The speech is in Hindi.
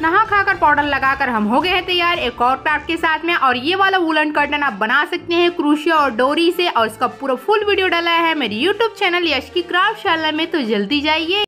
नहा खाकर पाउडर लगाकर हम हो गए हैं तैयार एक और क्राफ्ट के साथ में और ये वाला वुलन कर्टन आप बना सकते हैं क्रूशिया और डोरी से और इसका पूरा फुल वीडियो डाला है मेरे यूट्यूब चैनल यश की क्राफ्ट शाला में तो जल्दी जाइए